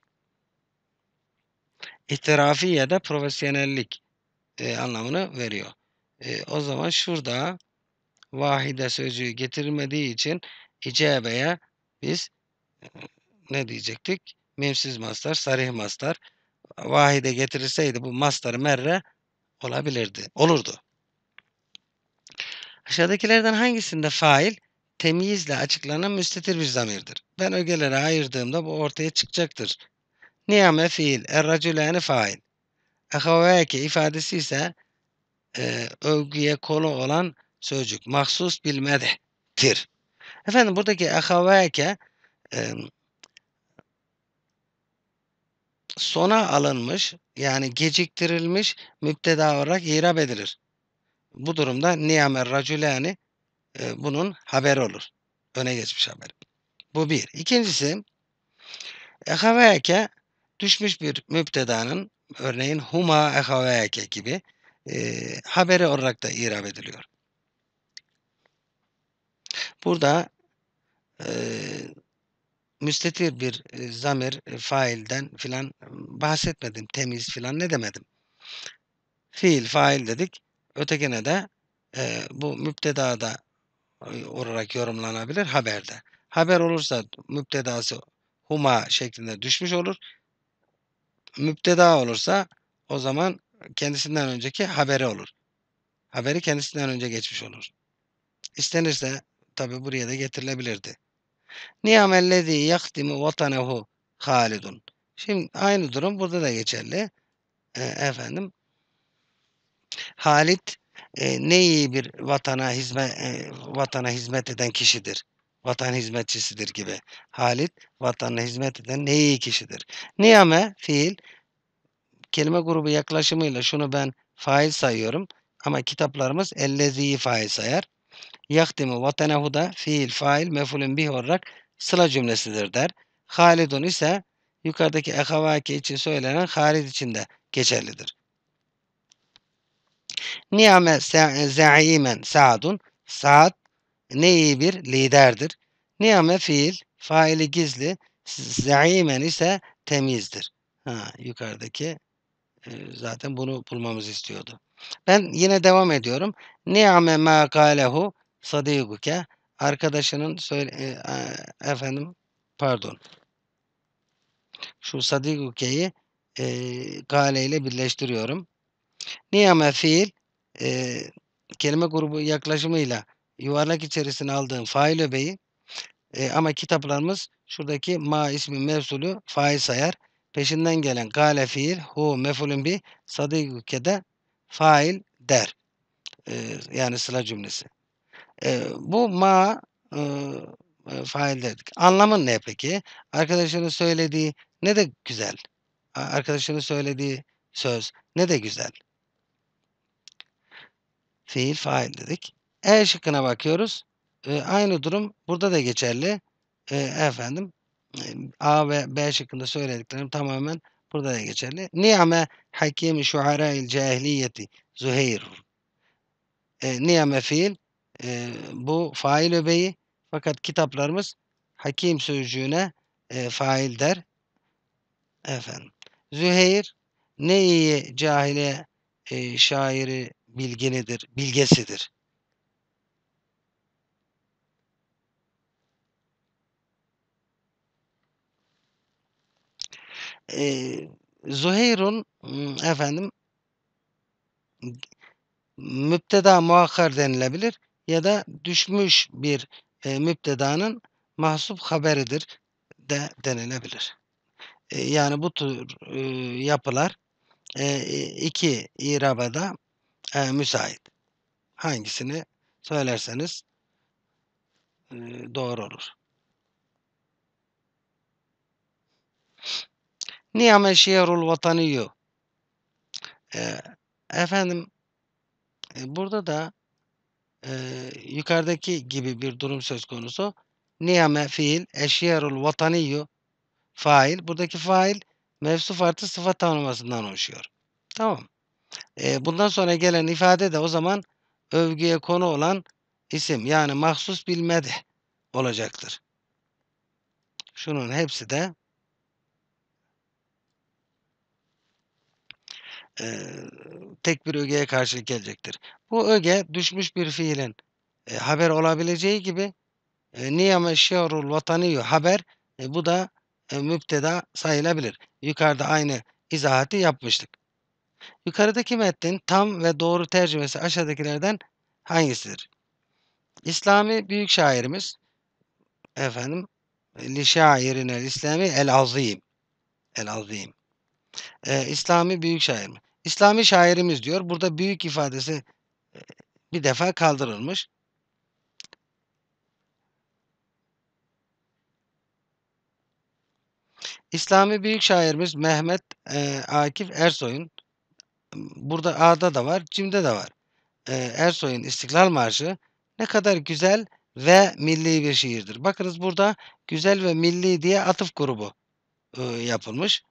İhtirafi ya da profesyonellik e, anlamını veriyor. E, o zaman şurada vahide sözcüğü getirmediği için icabeye biz ne diyecektik? Mimsiz mastar, sarih mastar. Vahide getirilseydi bu mastar merre olabilirdi, olurdu. Aşağıdakilerden hangisinde fail temyizle açıklanan müstetir bir zamirdir? Ben ögelere ayırdığımda bu ortaya çıkacaktır. Niyame fiil, erracüleni fail. Ehavveke ifadesi ise e, övgüye konu olan sözcük. Mahsus tir. Efendim buradaki ahaveke e, sona alınmış yani geciktirilmiş müpteda olarak irab edilir. Bu durumda niyamer racülani e, bunun haberi olur. Öne geçmiş haber. Bu bir. İkincisi ehaveke düşmüş bir müptedanın örneğin huma ehaveke gibi e, haberi olarak da irab ediliyor. Burada e, müstetir bir e, zamir e, failden filan bahsetmedim. Temiz filan ne demedim. Fiil, fail dedik. Ötekine de e, bu müptedada e, olarak yorumlanabilir haberde. Haber olursa müptedası huma şeklinde düşmüş olur. Müpteda olursa o zaman kendisinden önceki haberi olur. Haberi kendisinden önce geçmiş olur. İstenirse Tabi buraya da getirilebilirdi. Niyamellezi yakdimu vatanehu halidun. Şimdi aynı durum burada da geçerli. E, efendim Halit e, ne iyi bir vatana hizmet e, vatana hizmet eden kişidir. Vatan hizmetçisidir gibi. Halit vatan'a hizmet eden ne iyi kişidir. Niyame fiil kelime grubu yaklaşımıyla şunu ben fail sayıyorum ama kitaplarımız ellezi'yi fail sayar yakdimu vatenehu da fiil, fail, mefulün bih olarak sıla cümlesidir der. Halidun ise yukarıdaki ehavaki için söylenen Halid için de geçerlidir. Niyame zaimen sadun Saad ne iyi bir liderdir. Niyame fiil, faili gizli, zaimen ise temizdir. Ha, yukarıdaki e, zaten bunu bulmamızı istiyordu. Ben yine devam ediyorum. Niyame ma kalehu sadiguke arkadaşının söyle e, efendim pardon şu sadiguke'yi e, gale ile birleştiriyorum. Niyame fiil e, kelime grubu yaklaşımıyla yuvarlak içerisine aldığım fail öbeği e, ama kitaplarımız şuradaki ma ismi mevsulü fail sayar. Peşinden gelen gale fiil hu mefulün bi sadiguke'de fail der. E, yani sıra cümlesi. E, bu ma e, fail dedik. Anlamı ne peki? Arkadaşının söylediği ne de güzel. Arkadaşının söylediği söz ne de güzel. Fiil fail dedik. E şıkkına bakıyoruz. E, aynı durum burada da geçerli. E, efendim A ve B şıkkında söylediklerim tamamen burada da geçerli. Niyame hakim şuharail cahiliyeti Züheyr. E, niyame fiil e, bu fail öbeği fakat kitaplarımız hakim sözcüğüne e, fail der. Efendim. Züheyr ne iyi cahile e, şairi bilgelidir, bilgesidir. E, Zuhair'un efendim müpteda muakkar denilebilir ya da düşmüş bir e, müptedanın mahsup haberidir de denilebilir. E, yani bu tür e, yapılar e, e iki irabada e, müsait. Hangisini söylerseniz e, doğru olur. Niyame şiirul vataniyyu. E, efendim e, burada da e, yukarıdaki gibi bir durum söz konusu. Niyame fiil, eşyerul vataniyyu fail. Buradaki fail mevsuf artı sıfat tanımasından oluşuyor. Tamam. E, bundan sonra gelen ifade de o zaman övgüye konu olan isim yani mahsus bilmedi olacaktır. Şunun hepsi de e, tek bir ögeye karşı gelecektir. Bu öge düşmüş bir fiilin e, haber olabileceği gibi e, niyame şiarul vataniyü haber e, bu da e, müpteda sayılabilir. Yukarıda aynı izahati yapmıştık. Yukarıdaki metnin tam ve doğru tercümesi aşağıdakilerden hangisidir? İslami büyük şairimiz efendim li şairine İslami el azim el azim ee, İslami büyük şair mi? İslami şairimiz diyor. Burada büyük ifadesi bir defa kaldırılmış. İslami büyük şairimiz Mehmet e, Akif Ersoy'un burada A'da da var, Cim'de de var. E, Ersoy'un İstiklal Marşı ne kadar güzel ve milli bir şiirdir. Bakınız burada güzel ve milli diye atıf grubu e, yapılmış.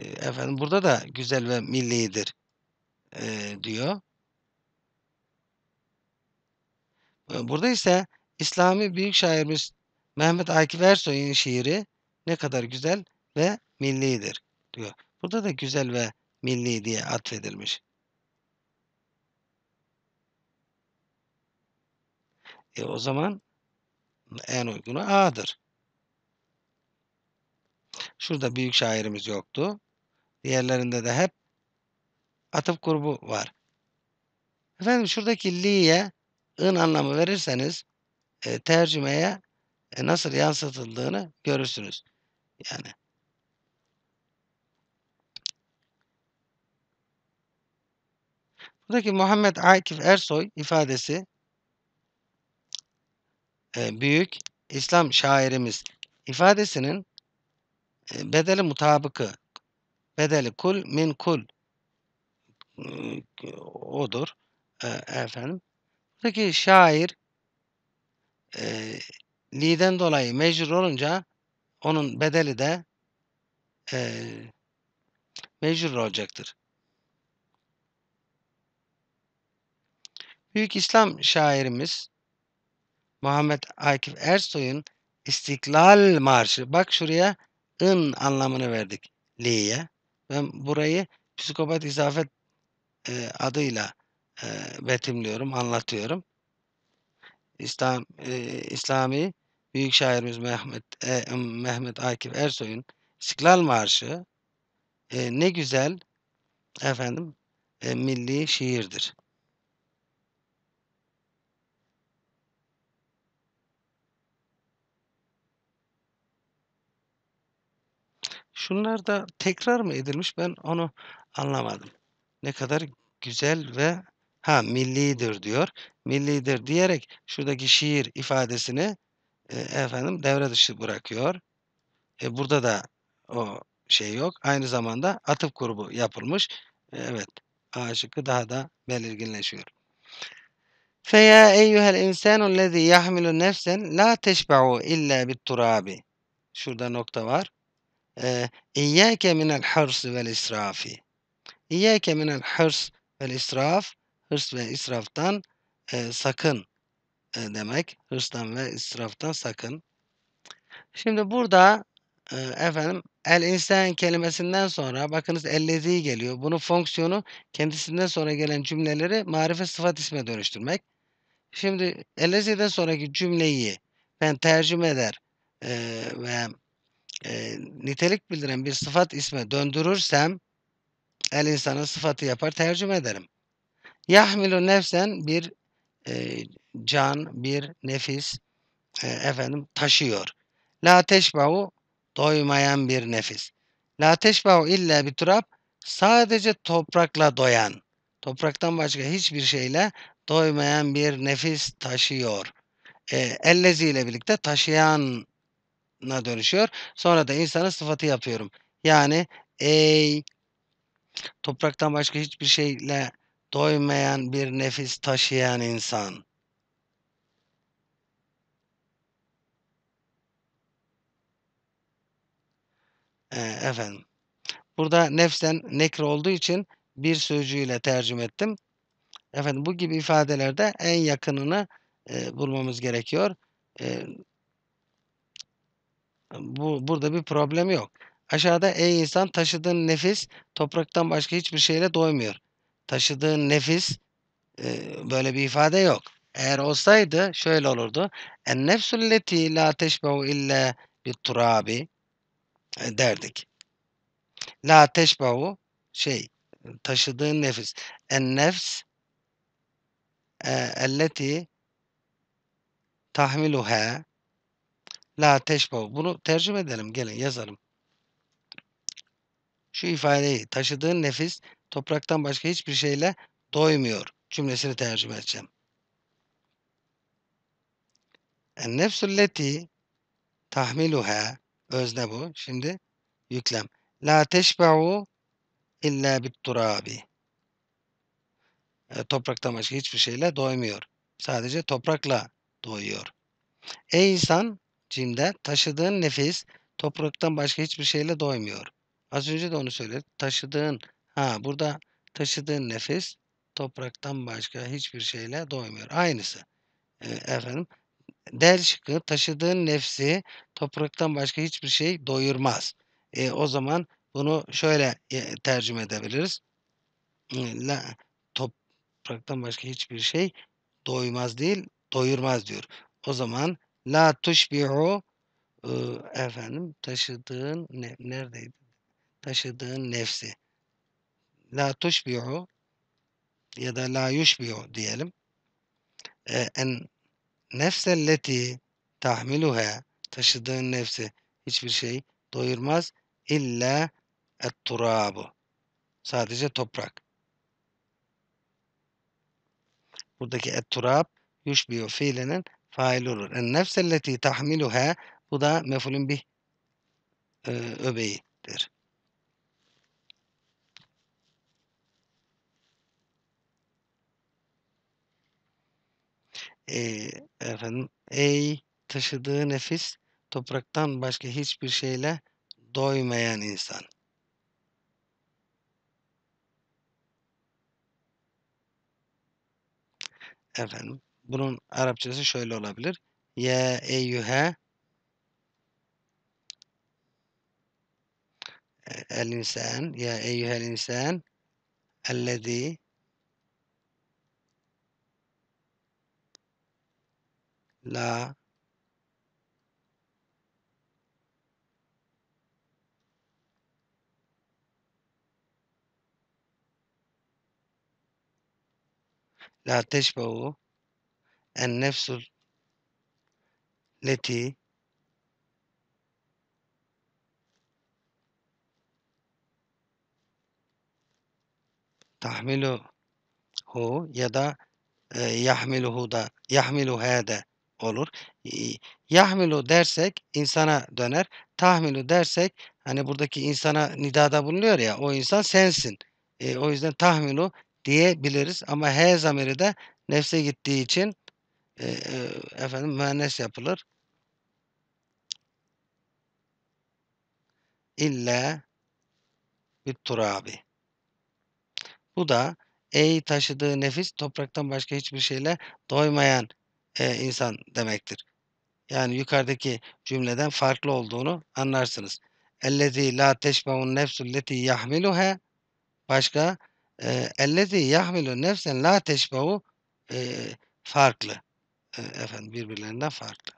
efendim burada da güzel ve millidir e, diyor. Burada ise İslami büyük şairimiz Mehmet Akif Ersoy'un şiiri ne kadar güzel ve millidir diyor. Burada da güzel ve milli diye atfedilmiş. E o zaman en uygunu A'dır. Şurada büyük şairimiz yoktu. Diğerlerinde de hep atıp kurbu var. Efendim şuradaki li'ye ın anlamı verirseniz e, tercümeye e, nasıl yansıtıldığını görürsünüz. Yani Buradaki Muhammed Akif Ersoy ifadesi e, büyük İslam şairimiz ifadesinin bedeli mutabıkı bedeli kul min kul odur e, efendim. Peki şair e, liden dolayı mecbur olunca onun bedeli de e, mecbur olacaktır. Büyük İslam şairimiz Muhammed Akif Ersoy'un İstiklal Marşı. Bak şuraya ın anlamını verdik li'ye. Ben burayı psikopat izafet e, adıyla e, betimliyorum, anlatıyorum. İslam e, İslami büyük şairimiz Mehmet e, Mehmet Akif Ersoy'un İstiklal Marşı e, ne güzel efendim e, milli şiirdir. Şunlar da tekrar mı edilmiş ben onu anlamadım. Ne kadar güzel ve ha millidir diyor. Millidir diyerek şuradaki şiir ifadesini e, efendim devre dışı bırakıyor. E, burada da o şey yok. Aynı zamanda atıp grubu yapılmış. E, evet. A daha da belirginleşiyor. فَيَا اَيُّهَا الْاِنْسَانُ الَّذ۪ي يَحْمِلُ la لَا illa اِلَّا turabi Şurada nokta var. İyyâke minel hırs vel israfi. İyyâke minel hırs vel israf. Hırs ve israftan e, sakın e, demek. Hırstan ve israftan sakın. Şimdi burada e, efendim el insan kelimesinden sonra bakınız ellezi geliyor. Bunun fonksiyonu kendisinden sonra gelen cümleleri marife sıfat isme dönüştürmek. Şimdi ellezi'den sonraki cümleyi ben tercüme eder e, veya e, nitelik bildiren bir sıfat isme döndürürsem el insanı sıfatı yapar tercüme ederim. Yahmilu nefsen bir e, can, bir nefis e, efendim taşıyor. La teşbahu doymayan bir nefis. La teşbahu illa bir turap sadece toprakla doyan. Topraktan başka hiçbir şeyle doymayan bir nefis taşıyor. E, ellezi ile birlikte taşıyan na dönüşüyor. Sonra da insanı sıfatı yapıyorum. Yani ey topraktan başka hiçbir şeyle doymayan bir nefis taşıyan insan. Ee, efendim. Burada nefsen nekr olduğu için bir sözcüğüyle tercüme ettim. Efendim bu gibi ifadelerde en yakınını e, bulmamız gerekiyor. E, bu, burada bir problem yok. Aşağıda ey insan taşıdığın nefis topraktan başka hiçbir şeyle doymuyor. Taşıdığın nefis e, böyle bir ifade yok. Eğer olsaydı şöyle olurdu. En nefsulleti la teşbehu illa bir turabi e, derdik. La teşbehu şey taşıdığın nefis. En nefs e, elleti tahmiluha La teşbahu. Bunu tercüme edelim. Gelin yazalım. Şu ifadeyi taşıdığın nefis topraktan başka hiçbir şeyle doymuyor cümlesini tercüme edeceğim. En nefsulleti tahmiluha özne bu. Şimdi yüklem. La teşbe'u illa bit turabi. E, topraktan başka hiçbir şeyle doymuyor. Sadece toprakla doyuyor. Ey insan Cim'de taşıdığın nefis topraktan başka hiçbir şeyle doymuyor. Az önce de onu söyledim. Taşıdığın ha burada taşıdığın nefis topraktan başka hiçbir şeyle doymuyor. Aynısı. E, efendim der şıkkı taşıdığın nefsi topraktan başka hiçbir şey doyurmaz. E, o zaman bunu şöyle e, tercüme edebiliriz. Ee, la, topraktan başka hiçbir şey doymaz değil, doyurmaz diyor. O zaman La tuşbihu efendim taşıdığın ne, neredeydi? Taşıdığın nefsi. La tuşbihu ya da la yuşbihu diyelim. E, en nefselleti tahmiluha taşıdığın nefsi hiçbir şey doyurmaz İlla et turabu. Sadece toprak. Buradaki et turab yuşbihu fiilinin fail olur. En nefs elleti tahmiluha bu da mefulün bir e, öbeğidir. E, efendim, ey taşıdığı nefis topraktan başka hiçbir şeyle doymayan insan. Efendim bunun Arapçası şöyle olabilir. Ya eyyühe el insan ya eyyühel insan ellezî la la teşbehu النفس التي tahmiluhu ya da e, yahmiluhu da yahmiluhe de olur. Yahmilu dersek insana döner. Tahmilu dersek hani buradaki insana nidada bulunuyor ya o insan sensin. E, o yüzden tahmilu diyebiliriz ama he zamiri de nefse gittiği için efendim mühendis yapılır. İlla bir Bu da ey taşıdığı nefis topraktan başka hiçbir şeyle doymayan e, insan demektir. Yani yukarıdaki cümleden farklı olduğunu anlarsınız. Ellezî la teşbeun nefsul leti yahmiluhe başka ellezî yahmilu nefsen la teşbehu farklı. E, efendim birbirlerinden farklı.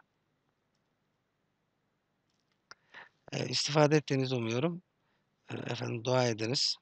E, istifade ettiğinizi umuyorum. E, efendim dua ediniz.